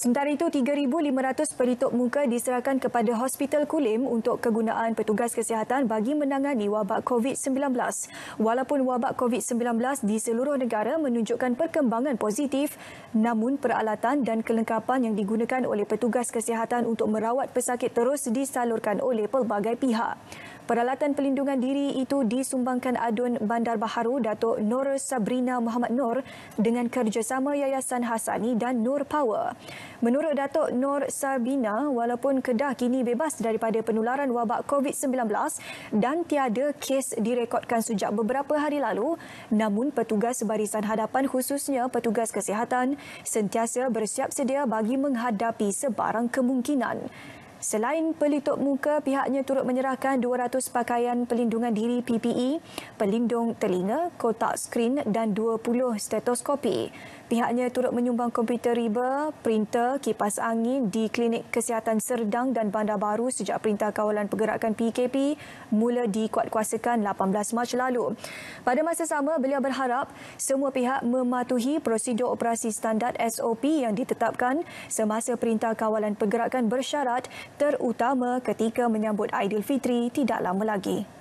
Sementara itu, 3,500 pelitup muka diserahkan kepada Hospital Kulim untuk kegunaan petugas kesihatan bagi menangani wabak COVID-19. Walaupun wabak COVID-19 di seluruh negara menunjukkan perkembangan positif, namun peralatan dan kelengkapan yang digunakan oleh petugas kesihatan untuk merawat pesakit terus disalurkan oleh pelbagai pihak. Peralatan pelindungan diri itu disumbangkan adun Bandar Baharu Datuk Nur Sabrina Muhammad Nur dengan kerjasama Yayasan Hasani dan Nur Power. Menurut Datuk Nur Sabrina, walaupun Kedah kini bebas daripada penularan wabak COVID-19 dan tiada kes direkodkan sejak beberapa hari lalu, namun petugas barisan hadapan khususnya petugas kesihatan sentiasa bersiap sedia bagi menghadapi sebarang kemungkinan. Selain pelitup muka, pihaknya turut menyerahkan 200 pakaian pelindungan diri PPE, pelindung telinga, kotak skrin dan 20 stetoskopi. Pihaknya turut menyumbang komputer riba, printer, kipas angin di Klinik Kesihatan Serdang dan Bandar Baru sejak Perintah Kawalan Pergerakan PKP mula dikuatkuasakan 18 Mac lalu. Pada masa sama, beliau berharap semua pihak mematuhi prosedur operasi standar SOP yang ditetapkan semasa Perintah Kawalan Pergerakan bersyarat terutama ketika menyambut Aidilfitri tidak lama lagi.